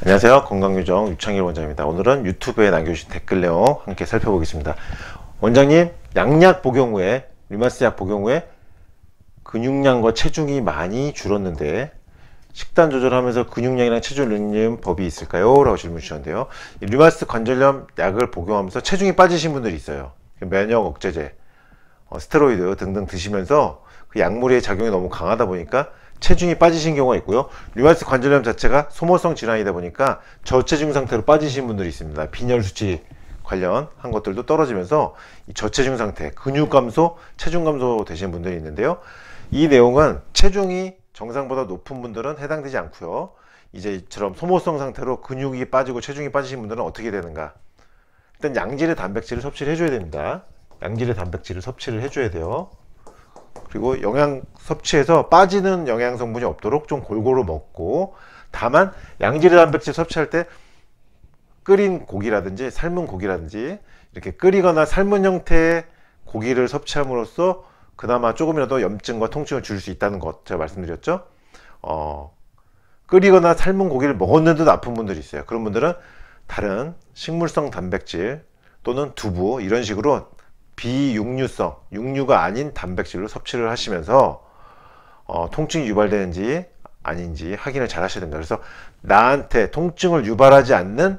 안녕하세요 건강유정 유창일 원장입니다 오늘은 유튜브에 남겨주신 댓글 내용 함께 살펴보겠습니다 원장님 양약 복용 후에 리마스 약 복용 후에 근육량과 체중이 많이 줄었는데 식단 조절하면서 근육량이랑 체중 늘리는 법이 있을까요? 라고 질문 주셨는데요 류마스 관절염 약을 복용하면서 체중이 빠지신 분들이 있어요 그 면역 억제제, 어, 스테로이드 등등 드시면서 그 약물의 작용이 너무 강하다 보니까 체중이 빠지신 경우가 있고요. 류마티스 관절염 자체가 소모성 질환이다 보니까 저체중 상태로 빠지신 분들이 있습니다. 빈혈 수치 관련한 것들도 떨어지면서 저체중 상태, 근육 감소, 체중 감소 되신 분들이 있는데요. 이 내용은 체중이 정상보다 높은 분들은 해당되지 않고요. 이제 처럼 소모성 상태로 근육이 빠지고 체중이 빠지신 분들은 어떻게 되는가? 일단 양질의 단백질을 섭취를 해줘야 됩니다. 양질의 단백질을 섭취를 해줘야 돼요. 그리고 영양 섭취해서 빠지는 영양 성분이 없도록 좀 골고루 먹고 다만 양질의 단백질 섭취할 때 끓인 고기라든지 삶은 고기라든지 이렇게 끓이거나 삶은 형태의 고기를 섭취함으로써 그나마 조금이라도 염증과 통증을 줄 수 있다는 것 제가 말씀드렸죠. 어, 끓이거나 삶은 고기를 먹었는데도 아픈 분들이 있어요. 그런 분들은 다른 식물성 단백질 또는 두부 이런 식으로 비육류성, 육류가 아닌 단백질로 섭취를 하시면서 어, 통증이 유발되는지 아닌지 확인을 잘 하셔야 된다 그래서 나한테 통증을 유발하지 않는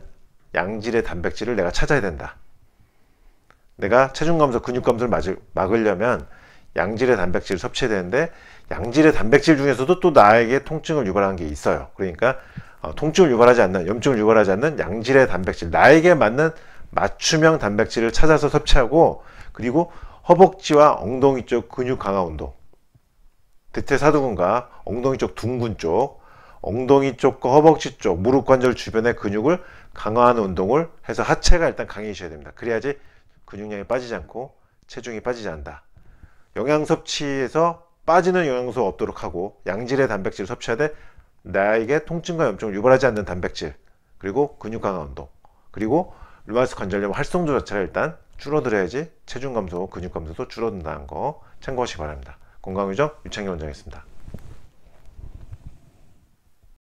양질의 단백질을 내가 찾아야 된다. 내가 체중 감소, 근육 감소를 맞을, 막으려면 양질의 단백질을 섭취해야 되는데 양질의 단백질 중에서도 또 나에게 통증을 유발하는 게 있어요. 그러니까 어, 통증을 유발하지 않는, 염증을 유발하지 않는 양질의 단백질, 나에게 맞는 맞춤형 단백질을 찾아서 섭취하고 그리고 허벅지와 엉덩이 쪽 근육 강화 운동 대퇴사두근과 엉덩이 쪽 둥근 쪽 엉덩이 쪽과 허벅지 쪽 무릎 관절 주변의 근육을 강화하는 운동을 해서 하체가 일단 강해지셔야 됩니다 그래야지 근육량이 빠지지 않고 체중이 빠지지 않는다 영양 섭취에서 빠지는 영양소 없도록 하고 양질의 단백질을 섭취해야 돼 나에게 통증과 염증을 유발하지 않는 단백질 그리고 근육 강화 운동 그리고 류마스 관절염 활성도 자체가 일단 줄어들어야지 체중 감소, 근육 감소도 줄어든다는 거 참고하시기 바랍니다. 건강의정 유창희 원장이었습니다.